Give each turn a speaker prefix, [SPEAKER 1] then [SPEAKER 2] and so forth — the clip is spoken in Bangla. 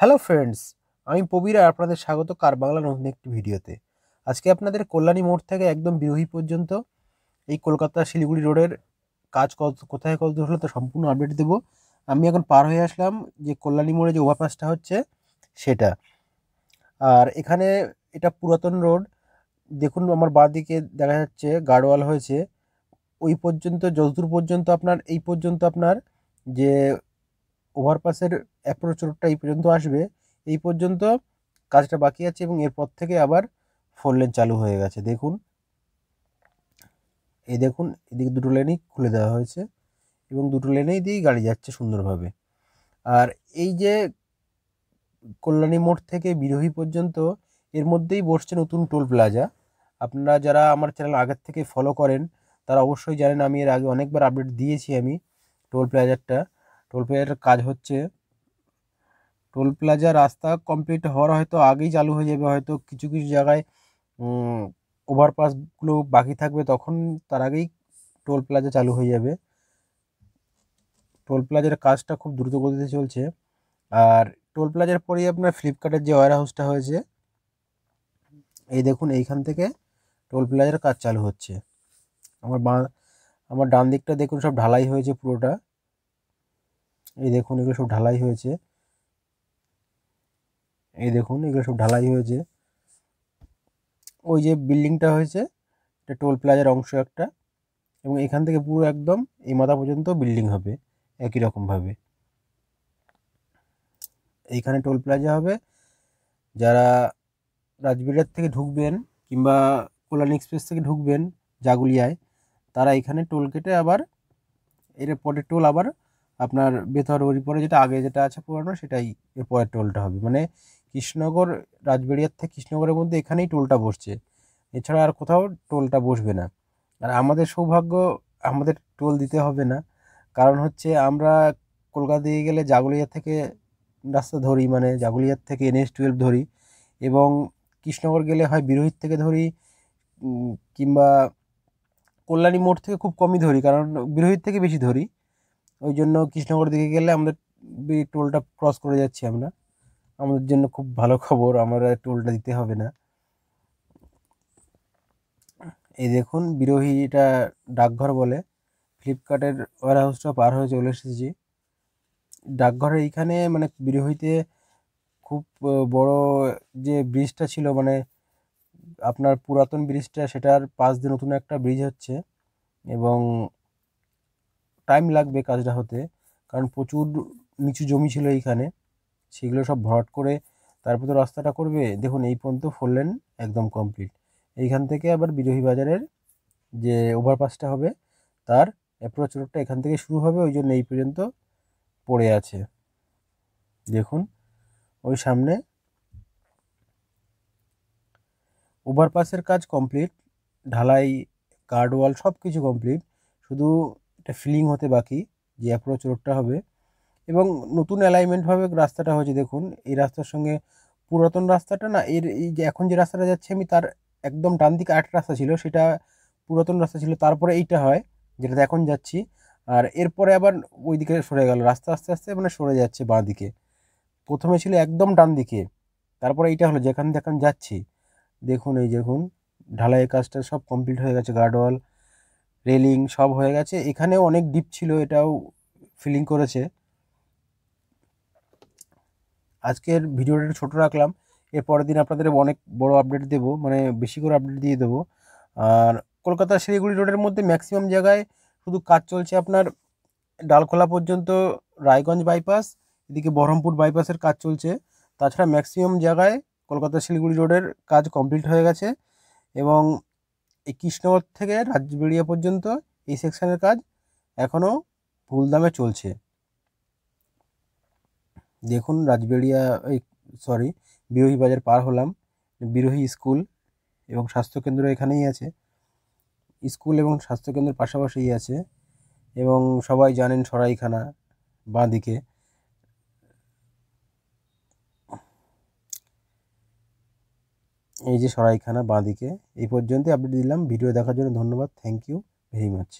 [SPEAKER 1] হ্যালো ফ্রেন্ডস আমি আর আপনাদের স্বাগত কার বাংলা নতুন একটি ভিডিওতে আজকে আপনাদের কল্যাণী মোড় থেকে একদম বিরোহী পর্যন্ত এই কলকাতা শিলিগুড়ি রোডের কাজ কত কোথায় কত হলো তা সম্পূর্ণ আপডেট দেবো আমি এখন পার হয়ে আসলাম যে কল্যাণী মোড়ে যে ওভারপাসটা হচ্ছে সেটা আর এখানে এটা পুরাতন রোড দেখুন আমার বাঁদিকে দেখা যাচ্ছে গার্ডওয়াল হয়েছে ওই পর্যন্ত যতদূর পর্যন্ত আপনার এই পর্যন্ত আপনার যে ওভারপাসের অ্যাপ্রোচ রোডটা এই পর্যন্ত আসবে এই পর্যন্ত কাজটা বাকি আছে এবং এরপর থেকে আবার ফোর লেন চালু হয়ে গেছে দেখুন এই দেখুন এদিকে দুটো লেনই খুলে দেওয়া হয়েছে এবং দুটো লেনেই দিয়েই গাড়ি যাচ্ছে সুন্দরভাবে আর এই যে কল্যাণী মোড় থেকে বিরোহী পর্যন্ত এর মধ্যেই বসছে নতুন টোল প্লাজা আপনারা যারা আমার চ্যানেল আগের থেকে ফলো করেন তারা অবশ্যই জানেন আমি এর আগে অনেকবার আপডেট দিয়েছি আমি টোল প্লাজারটা টোল প্লাজার কাজ হচ্ছে টোল প্লাজা রাস্তা কমপ্লিট হওয়ার হয়তো আগেই চালু হয়ে যাবে হয়তো কিছু কিছু জায়গায় ওভারপাসগুলো বাকি থাকবে তখন তার আগেই টোল প্লাজা চালু হয়ে যাবে টোল প্লাজার কাজটা খুব দ্রুত গতিতে চলছে আর টোল প্লাজার পরেই আপনার ফ্লিপকার্টের যে ওয়ার হাউসটা হয়েছে এই দেখুন এইখান থেকে টোল প্লাজার কাজ চালু হচ্ছে আমার বা আমার ডান দিকটা দেখুন সব ঢালাই হয়েছে পুরোটা এই দেখুন এগুলো সব ঢালাই হয়েছে এই দেখুন এগুলো সব ঢালাই হয়েছে ওই যে বিল্ডিংটা হয়েছে এটা টোল প্লাজার অংশ একটা এবং এখান থেকে পুরো একদম এই মাথা পর্যন্ত বিল্ডিং হবে একই রকমভাবে এইখানে টোল প্লাজা হবে যারা রাজবিড়ার থেকে ঢুকবেন কিংবা কল্যাণ এক্সপ্রেস থেকে ঢুকবেন জাগুলিয়ায় তারা এখানে টোল কেটে আবার এর পরে টোল আবার আপনার বেথর পরে যেটা আগে যেটা আছে পুরানো সেটাই এরপরে টোলটা হবে মানে কৃষ্ণনগর রাজবেড়িয়ার থেকে কৃষ্ণনগরের মধ্যে এখানেই টোলটা বসছে এছাড়া আর কোথাও টোলটা বসবে না আর আমাদের সৌভাগ্য আমাদের টোল দিতে হবে না কারণ হচ্ছে আমরা কলকাতা দিয়ে গেলে জাগুলিয়ার থেকে রাস্তা ধরি মানে জাগুলিয়ার থেকে এনএস টুয়েলভ ধরি এবং কৃষ্ণনগর গেলে হয় বিরোহিত থেকে ধরি কিংবা কল্যাণী মোড় থেকে খুব কমই ধরি কারণ বিরোহিত থেকে বেশি ধরি ওই জন্য কৃষ্ণগড় দিকে গেলে আমাদের টোলটা ক্রস করে যাচ্ছি আমরা আমাদের জন্য খুব ভালো খবর আমরা টোলটা দিতে হবে না এই দেখুন বিরোহী এটা ডাকঘর বলে ফ্লিপকার্টের ওয়ার হাউসটা পার হয়ে চলে এসেছি ডাকঘরের এইখানে মানে বিরোহীতে খুব বড় যে ব্রিজটা ছিল মানে আপনার পুরাতন ব্রিজটা সেটার পাশ দিয়ে নতুন একটা ব্রিজ হচ্ছে এবং টাইম লাগবে কাজটা হতে কারণ প্রচুর নিচু জমি ছিল এইখানে সেগুলো সব ভরাট করে তারপর তো রাস্তাটা করবে দেখুন এই পর্যন্ত ফোর লেন একদম কমপ্লিট এইখান থেকে আবার বিদ্রোহী বাজারের যে ওভারপাসটা হবে তার অ্যাপ্রোচ রোডটা এখান থেকে শুরু হবে ওই জন্য এই পর্যন্ত পড়ে আছে দেখুন ওই সামনে ওভারপাসের কাজ কমপ্লিট ঢালাই কার্ড ওয়াল সব কিছু কমপ্লিট শুধু একটা ফিলিং হতে বাকি যে অ্যাপ্রোচ রোডটা হবে এবং নতুন অ্যালাইনমেন্টভাবে রাস্তাটা হয়েছে দেখুন এই রাস্তার সঙ্গে পুরাতন রাস্তাটা না এর এই যে এখন যে রাস্তাটা যাচ্ছে আমি তার একদম ডান দিকে আট রাস্তা ছিল সেটা পুরাতন রাস্তা ছিল তারপরে এইটা হয় যেটাতে এখন যাচ্ছি আর এরপরে আবার ওই দিকে সরে গেল রাস্তা আস্তে আস্তে মানে সরে যাচ্ছে বাঁ দিকে প্রথমে ছিল একদম ডান দিকে তারপরে এইটা হলো যেখান থেকে যাচ্ছি দেখুন এই দেখুন ঢালাই কাজটা সব কমপ্লিট হয়ে গেছে গার্ডওয়াল রেলিং সব হয়ে গেছে এখানেও অনেক ডিপ ছিল এটাও ফিলিং করেছে আজকের ভিডিওটা ছোট রাখলাম এরপরের দিন আপনাদের অনেক বড় আপডেট দেব মানে বেশি করে আপডেট দিয়ে দেবো আর কলকাতা শিলিগুড়ি রোডের মধ্যে ম্যাক্সিমাম জায়গায় শুধু কাজ চলছে আপনার ডালখোলা পর্যন্ত রায়গঞ্জ বাইপাস এদিকে বহরমপুর বাইপাসের কাজ চলছে তাছাড়া ম্যাক্সিমাম জায়গায় কলকাতা শিলিগুড়ি রোডের কাজ কমপ্লিট হয়ে গেছে এবং এই কৃষ্ণগড় থেকে রাজবেড়িয়া পর্যন্ত এই সেকশনের কাজ এখনও ফুল দামে চলছে দেখুন রাজবেড়িয়া এই সরি বিরোহী বাজার পার হলাম বিরোহী স্কুল এবং স্বাস্থ্যকেন্দ্র এখানেই আছে স্কুল এবং স্বাস্থ্যকেন্দ্রের পাশাপাশিই আছে এবং সবাই জানেন সরাইখানা বাঁদিকে এই যে সরাইখানা বাঁদিকে এই পর্যন্তই আপডেট দিলাম ভিডিও দেখার জন্য ধন্যবাদ থ্যাংক ইউ ভেরি মাচ